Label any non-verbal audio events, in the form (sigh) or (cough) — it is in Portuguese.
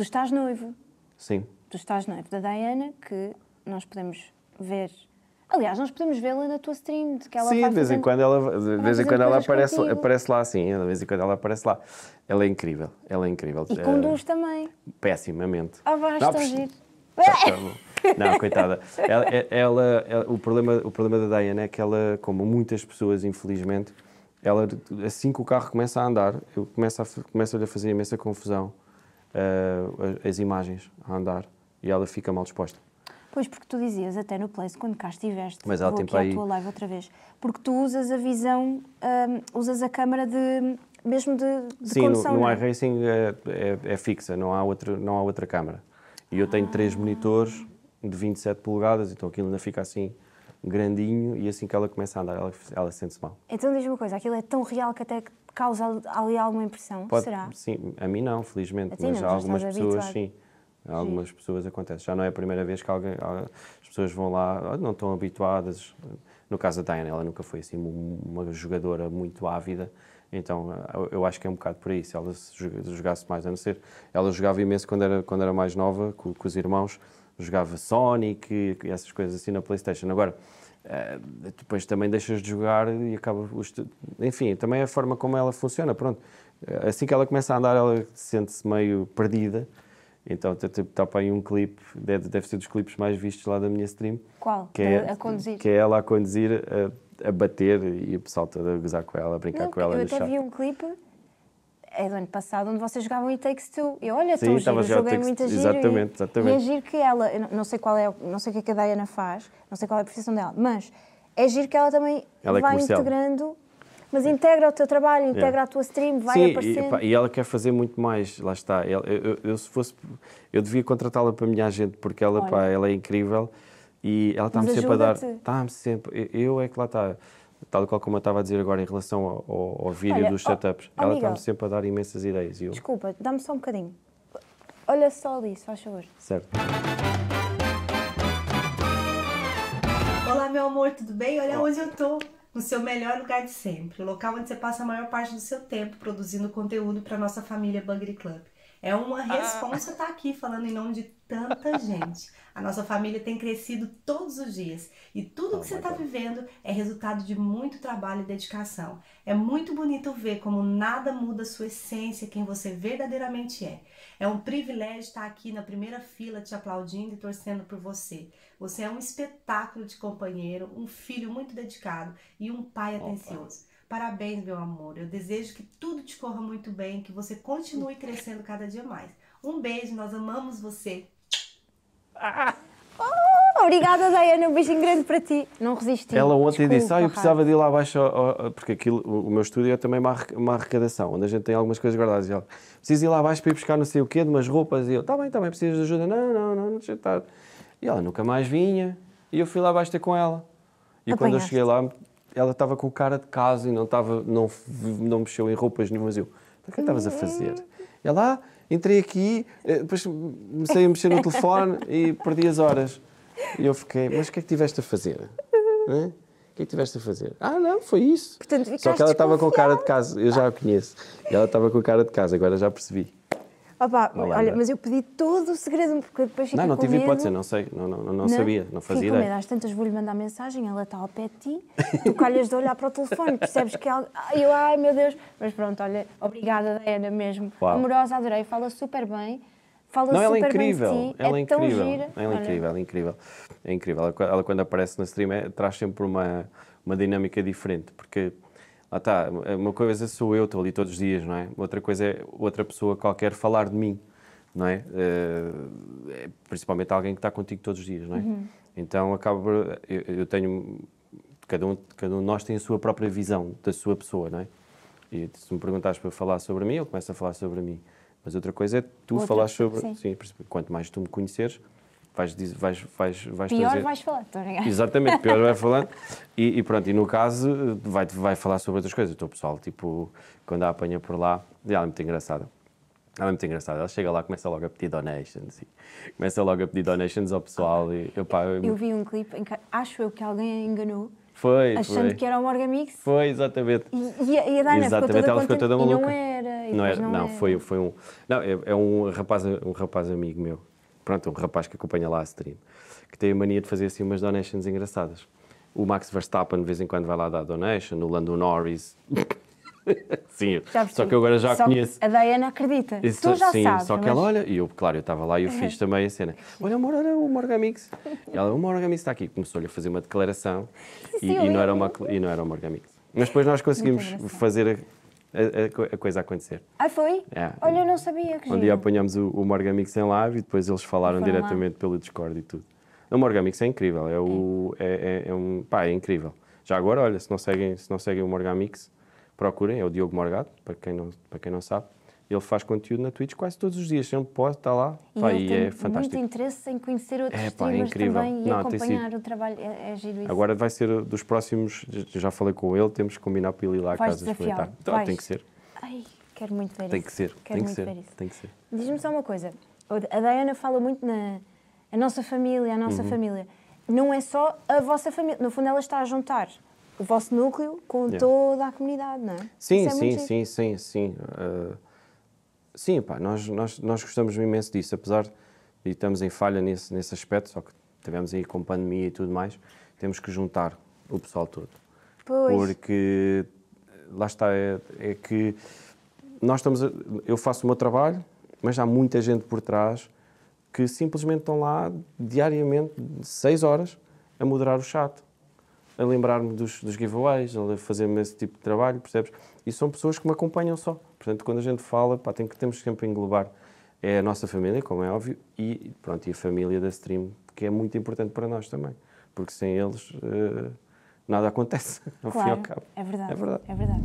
Tu estás noivo. Sim. Tu estás noivo da Diana, que nós podemos ver. Aliás, nós podemos vê-la na tua stream. De que ela Sim, de vez em quando ela, de vez em quando ela aparece, aparece lá, sim. De vez em quando ela aparece lá. Ela é incrível. Ela é incrível. E eh, conduz também. Pessimamente. Ah, vais não, agir. Não, coitada. Ela, eh, ela, ela, eh, o, problema, o problema da Diana é que ela, como muitas pessoas, infelizmente, ela, assim que o carro começa a andar, começa a, a fazer imensa confusão uh, as imagens a andar e ela fica mal disposta. Pois, porque tu dizias até no Place, quando cá estiveste, Mas ela vou aqui aí... à tua live outra vez, porque tu usas a visão, hum, usas a câmara de, mesmo de, de Sim, condução, no, no é? iRacing é, é, é, fixa, não há, outra, não há outra câmara. E eu tenho ah. três monitores de 27 polegadas, então aquilo ainda fica assim grandinho e assim que ela começa a andar, ela, ela sente-se mal. Então diz-me uma coisa, aquilo é tão real que até causa ali alguma impressão? Pode, Será? Sim, a mim não, felizmente, mas não, a algumas pessoas habituado. sim. algumas sim. pessoas acontece. Já não é a primeira vez que alguém, as pessoas vão lá, ah, não estão habituadas. No caso da Diana, ela nunca foi assim uma jogadora muito ávida, então ah, eu acho que é um bocado por isso. Ela se jogasse mais, a não ser. Ela jogava imenso quando era, quando era mais nova, com, com os irmãos, jogava Sonic e essas coisas assim na PlayStation. Agora, eh, depois também deixas de jogar e acaba. Enfim, também é a forma como ela funciona. Pronto, eh, assim que ela começa a andar, ela sente-se meio perdida. Então, está para aí um clipe, deve, deve ser dos clipes mais vistos lá da minha stream. Qual? Que é, a conduzir. Que é ela a conduzir, a, a bater e o pessoal todo a gozar com ela, a brincar Não, com ela. Eu até vi um clipe é do ano passado, onde vocês jogavam e Takes Two. Eu, olha, estou a giro, joguei muita giro. Exatamente, exatamente. E é giro que ela, não sei qual é, não sei o que é que a Diana faz, não sei qual é a profissão dela, mas é giro que ela também ela é vai é integrando mas integra o teu trabalho, é. integra yeah. a tua stream, vai Sim, aparecendo. E, e ela quer fazer muito mais, lá está. Eu, eu, eu se fosse, eu devia contratá-la para a minha agente, porque ela, pá, ela é incrível e ela está-me sempre a dar. Está-me sempre. Eu é que lá está tal qual como eu estava a dizer agora em relação ao, ao, ao vídeo Olha, dos setups, oh, ela está-me sempre a dar imensas ideias. Eu... Desculpa, dá-me só um bocadinho. Olha só ali, se faz favor. Certo. Olá, meu amor, tudo bem? Olha oh. onde eu estou no seu melhor lugar de sempre, o local onde você passa a maior parte do seu tempo produzindo conteúdo para nossa família Bugri Club. É uma ah. responsa estar tá ah. aqui falando em nome de tanta (laughs) gente. A nossa família tem crescido todos os dias e tudo oh, que você está vivendo é resultado de muito trabalho e dedicação. É muito bonito ver como nada muda a sua essência, quem você verdadeiramente é. É um privilégio estar tá aqui na primeira fila te aplaudindo e torcendo por você. Você é um espetáculo de companheiro, um filho muito dedicado e um pai Opa. Oh, atencioso. Parabéns, meu amor. Eu desejo que tudo te corra muito bem, que você continue crescendo cada dia mais. Um beijo, nós amamos você. Ah. Oh, obrigada, Daiane, um beijinho grande para ti. Não resisti. Ela ontem Desculpa, disse: Ah, eu precisava de ir lá abaixo, porque aquilo, o meu estúdio é também uma arrecadação, onde a gente tem algumas coisas guardadas. E ela: Preciso ir lá abaixo para ir buscar não sei o quê, de umas roupas. E eu: Tá bem, tá bem, precisas de ajuda? Não, não, não, não, não. E ela nunca mais vinha. E eu fui lá abaixo ter com ela. E Apanhaste. quando eu cheguei lá, ela estava com cara de casa e não, estava, não, não mexeu em roupas nenhumas. Eu, então, o é que estavas a fazer? Ela, ah, entrei aqui, eh, depois comecei a mexer no telefone e perdi as horas. E eu fiquei, mas o que é que tiveste a fazer? Hã? Né? O que é que tiveste a fazer? Ah, não, foi isso. Portanto, Só que ela estava com cara de casa, eu já a conheço. ela estava com cara de casa, agora já percebi. Ah, Opa, olha, mas eu pedi todo o segredo, porque depois fiquei com Não, não tive medo. hipótese, não sei, não, não, não, não né? sabia, não fazia ideia. Medo. Às tantas vou-lhe mandar mensagem, ela está ao pé de ti, tu calhas de olhar para o telefone, percebes que ela... Eu, ai meu Deus, mas pronto, olha, obrigada Diana mesmo, Uau. amorosa, adorei, fala super bem. Fala não, ela é incrível, ela é, é incrível, ela é incrível, ela é incrível, é incrível. Ela, ela quando aparece na stream é, traz sempre uma, uma dinâmica diferente, porque lá ah, está, é uma coisa sou eu, estou ali todos os dias, não é? Outra coisa é outra pessoa qualquer falar de mim, não é? Uh, principalmente alguém que está contigo todos os dias, não é? Uhum. Então acaba, eu, eu, tenho, cada um, cada um de nós tem a sua própria visão da sua pessoa, não é? E se me perguntares para falar sobre mim, eu começo a falar sobre mim. Mas outra coisa é tu falar sobre. Sim. sim, quanto mais tu me conheceres, vais, vais, vais, vais pior trazer... vais falando, estou Exatamente, pior (laughs) vai falando. E, e, pronto, e no caso vai, vai falar sobre outras coisas. O então, teu pessoal, tipo, quando a apanha por lá, ela é muito engraçada. Ela é muito engraçada. Ela chega lá, começa logo a pedir donations. começa logo a pedir donations ao pessoal. E, opa, eu, eu vi um clipe em que acho eu que alguém enganou. Foi, Achando foi. que era o Morgan Mix. Foi, exatamente. E, e a Dana exatamente, ficou toda ela ficou toda maluca. E não era. E não, era, não, não era. Foi, foi um... Não, é, é, um, rapaz, um rapaz amigo meu pronto, um rapaz que acompanha lá a stream, que tem a mania de fazer assim umas donations engraçadas. O Max Verstappen de vez em quando vai lá dar donation, o Lando Norris. (laughs) sim, só que eu agora já só conheço. A Diana acredita. Isso, tu já sim, sabes, só que ela olha, e eu, claro, eu estava lá e eu é. fiz também a cena. Olha, amor, olha o Morgamix. Ela, o Morgamix está aqui. Começou-lhe a fazer uma declaração e, e, não era uma, e não era o Morgamix. Mas depois nós conseguimos fazer a, a, a coisa a acontecer. Ah, foi? É. Olha, eu não sabia que Um giro. dia apanhámos o, o Morgan Mix em live e depois eles falaram diretamente lá. pelo Discord e tudo. O Morgan Mix é incrível, é, o, é. é, é, é, um, pá, é incrível. Já agora, olha, se não seguem, se não seguem o Morgan Mix, procurem, é o Diogo Morgado, para quem não, para quem não sabe. Ele faz conteúdo na Twitch quase todos os dias, sempre pode, está lá. E pá, ele e tem é fantástico. muito interesse em conhecer outros é, pá, é incrível. também Não, e acompanhar o trabalho. É, é giro isso. Agora vai ser dos próximos, já falei com ele, temos que combinar para ele ir lá a casa experimentar. Então, Vais. tem que ser. Ai, quero muito ver tem isso. Que ser. Quero tem que ser, tem que ser. Diz-me só uma coisa, a Diana fala muito na a nossa família, a nossa uhum. família. Não é só a vossa família, no fundo ela está a juntar o vosso núcleo com yeah. toda a comunidade, não é? Sim, é sim, sim, sim, sim, sim, uh, ah, Sim, pá, nós, nós, nós gostamos imenso disso, apesar de estamos em falha nesse, nesse aspecto, só que tivemos aí com pandemia e tudo mais, temos que juntar o pessoal todo. Pois. Porque eh, lá está, é, é que nós estamos. A, eu faço o meu trabalho, mas há muita gente por trás que simplesmente estão lá diariamente, seis horas, a moderar o chat, a lembrar-me dos, dos giveaways, a fazer-me esse tipo de trabalho, percebes? e são pessoas que me acompanham só. Portanto, quando a gente fala, pá, tem que, temos sempre a englobar é a nossa família, como é óbvio, e, pronto, e a família da Stream, que é muito importante para nós também, porque sem eles uh, nada acontece, (laughs) ao claro, fim e ao cabo. É verdade, é verdade. É verdade.